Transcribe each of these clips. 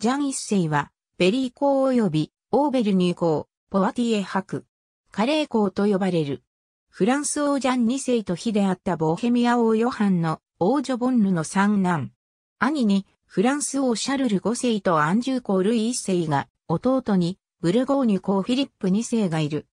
ジャン一世は、ベリー公及び、オーベルニューポワティエ博、カレー公と呼ばれる。フランス王ジャン二世と妃であったボヘミア王ヨハンの王女ボンヌの三男。兄に、フランス王シャルル五世とアンジュー公ルイ一世が、弟に、ブルゴーニュ公フィリップ二世がいる。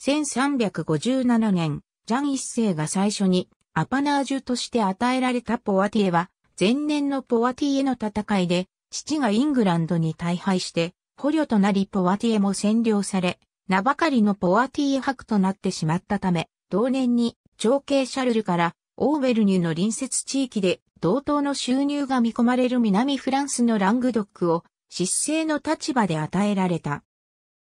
1357年、ジャン一世が最初に、アパナージュとして与えられたポワティエは、前年のポワティエの戦いで、父がイングランドに大敗して、捕虜となりポワティエも占領され、名ばかりのポワティエ博となってしまったため、同年に長兄シャルルからオーベルニュの隣接地域で同等の収入が見込まれる南フランスのラングドックを失勢の立場で与えられた。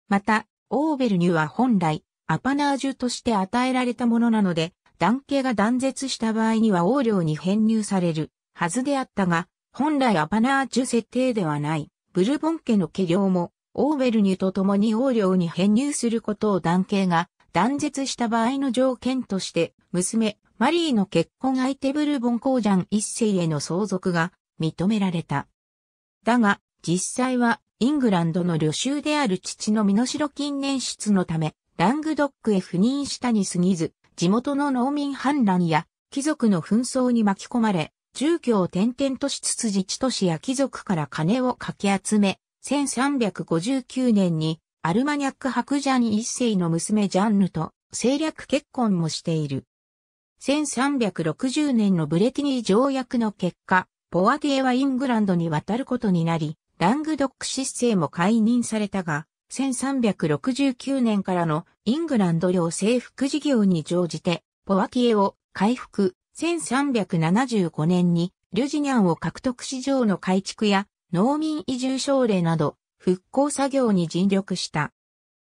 また、オーベルニュは本来、アパナージュとして与えられたものなので、男系が断絶した場合には王領に編入されるはずであったが、本来アパナージュ設定ではない、ブルボン家の家領も、オーベルニュと共に王領に編入することを男系が断絶した場合の条件として、娘、マリーの結婚相手ブルボン公ジャン一世への相続が認められた。だが、実際は、イングランドの旅衆である父の身代金年出のため、ラングドックへ赴任したに過ぎず、地元の農民反乱や貴族の紛争に巻き込まれ、住居を転々としつつ自治都市や貴族から金をかき集め、1359年にアルマニャック白ジャン一世の娘ジャンヌと政略結婚もしている。1360年のブレティニー条約の結果、ポワティエはイングランドに渡ることになり、ラングドック失政も解任されたが、1369年からのイングランド領征服事業に乗じて、ポワティエを回復、1375年にリュジニャンを獲得市場の改築や農民移住奨励など復興作業に尽力した。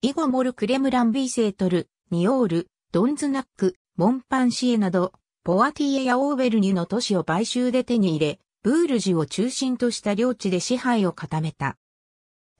イゴモル・クレムラン・ビーセートル、ニオール、ドンズナック、モンパンシエなど、ポアティエやオーベルニュの都市を買収で手に入れ、ブールジュを中心とした領地で支配を固めた。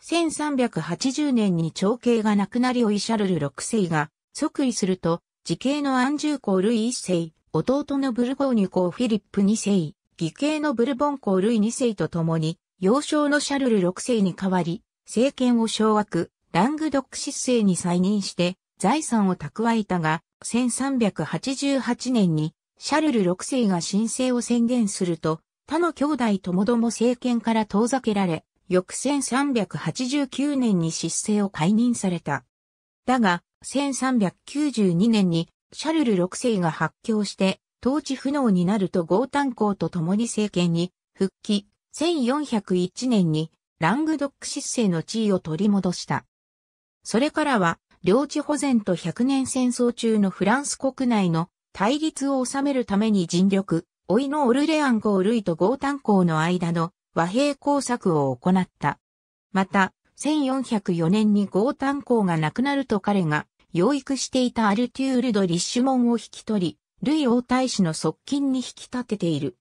1380年に長兄が亡くなりオイシャルル6世が即位すると、時系のアンジューコール1世、弟のブルゴーニュ公フィリップ2世、義兄のブルボン公ルイ2世と共に、幼少のシャルル6世に代わり、政権を掌握、ラングドック失政に再任して、財産を蓄えたが、1388年に、シャルル6世が申請を宣言すると、他の兄弟ともども政権から遠ざけられ、翌1389年に失政を解任された。だが、1392年にシャルル6世が発狂して、統治不能になると豪炭公と共に政権に復帰、1401年にラングドック失勢の地位を取り戻した。それからは、領地保全と100年戦争中のフランス国内の対立を収めるために尽力、老いのオルレアン公類と豪炭公の間の和平工作を行った。また、1404年に豪炭公が亡くなると彼が養育していたアルテュール・ド・リッシュモンを引き取り、ルイ王太子の側近に引き立てている。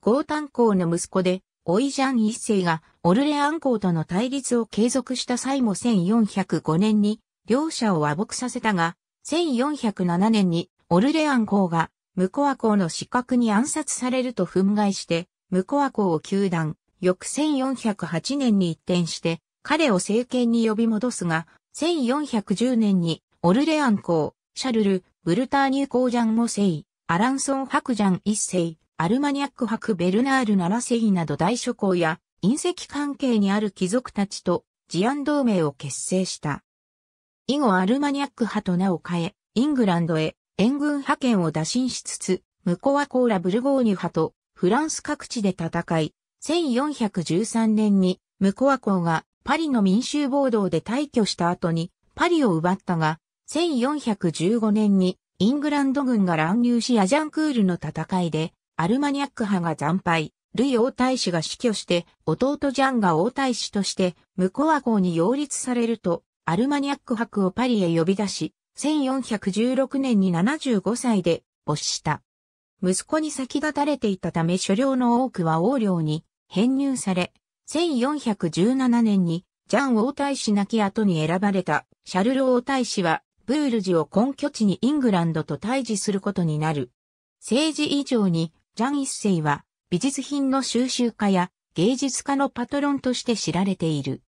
ゴータン公の息子で、オイジャン一世がオルレアン公との対立を継続した際も1405年に両者を和睦させたが、1407年にオルレアン公がムコア公の失格に暗殺されると憤慨して、ムコア公を休断、翌1408年に一転して、彼を政権に呼び戻すが、1410年に、オルレアン公、シャルル、ブルターニュ公ジャン5世、アランソン伯ジャン一世、アルマニャック伯ベルナールセ世など大諸公や、隕石関係にある貴族たちと、治安同盟を結成した。以後アルマニャック派と名を変え、イングランドへ援軍派遣を打診しつつ、ムコアコーラ・ブルゴーニュ派とフランス各地で戦い、1413年にムコアコがパリの民衆暴動で退去した後にパリを奪ったが、1415年にイングランド軍が乱入しアジャンクールの戦いで、アルマニャック派が惨敗、ルイ王太子が死去して、弟ジャンが王太子として、ムコア号に擁立されると、アルマニャック博をパリへ呼び出し、1416年に75歳で没した。息子に先立たれていたため所領の多くは王領に編入され、1417年にジャン王太子亡き後に選ばれたシャルル王太子はブールジを根拠地にイングランドと対峙することになる。政治以上にジャン一世は美術品の収集家や芸術家のパトロンとして知られている。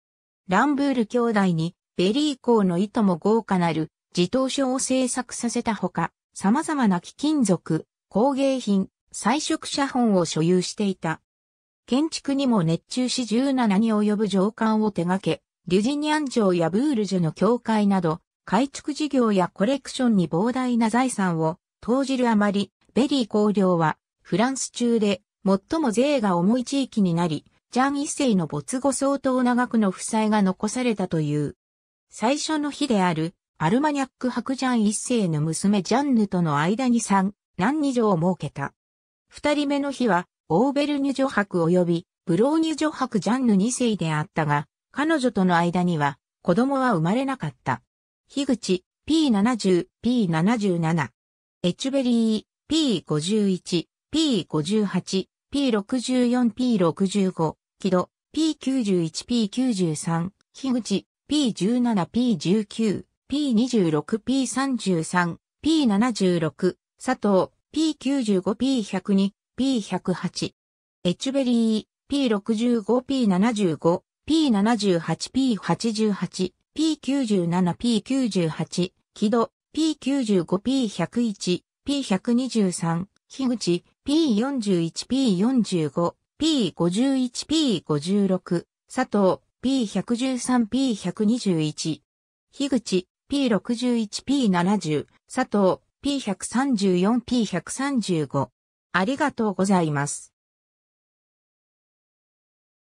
ランブール兄弟にベリー校の意図も豪華なる自動書を制作させたほか、様々な貴金属、工芸品、彩色写本を所有していた。建築にも熱中し17に及ぶ上官を手掛け、リュジニャン城やブールジュの教会など、改築事業やコレクションに膨大な財産を投じるあまり、ベリー公領は、フランス中で最も税が重い地域になり、ジャン一世の没後相当長くの負債が残されたという。最初の日である、アルマニャック白ジャン一世の娘ジャンヌとの間に三何二条を設けた。二人目の日は、オーベルニュ女伯及びブローニュ女伯ジャンヌ2世であったが、彼女との間には子供は生まれなかった。樋口 P70、P77、エチュベリー P51、P58、P64、P65、キド、P91、P93、樋口 P17、P19、P26、P33、P76、佐藤 P95、P102、P108、エチュベリー、P65、P75、P78、P97 8 8 p、P98、キド、P95、P101、P123、ヒグチ、P41、P45、P51、P56、佐藤、P113、P121、ヒグチ、P61、P70、佐藤、P134、P135、ありがとうございます。